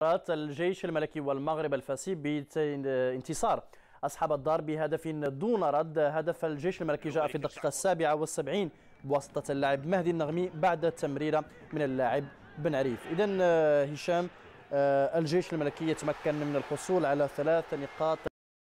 مباراة الجيش الملكي والمغرب الفاسي بانتصار أصحاب الدار بهدف دون رد هدف الجيش الملكي جاء في الدقيقة السابعة والسبعين بواسطة اللاعب مهدي النغمي بعد تمريرة من اللاعب بن عريف إذا آه، هشام آه، الجيش الملكي يتمكن من الحصول على ثلاث نقاط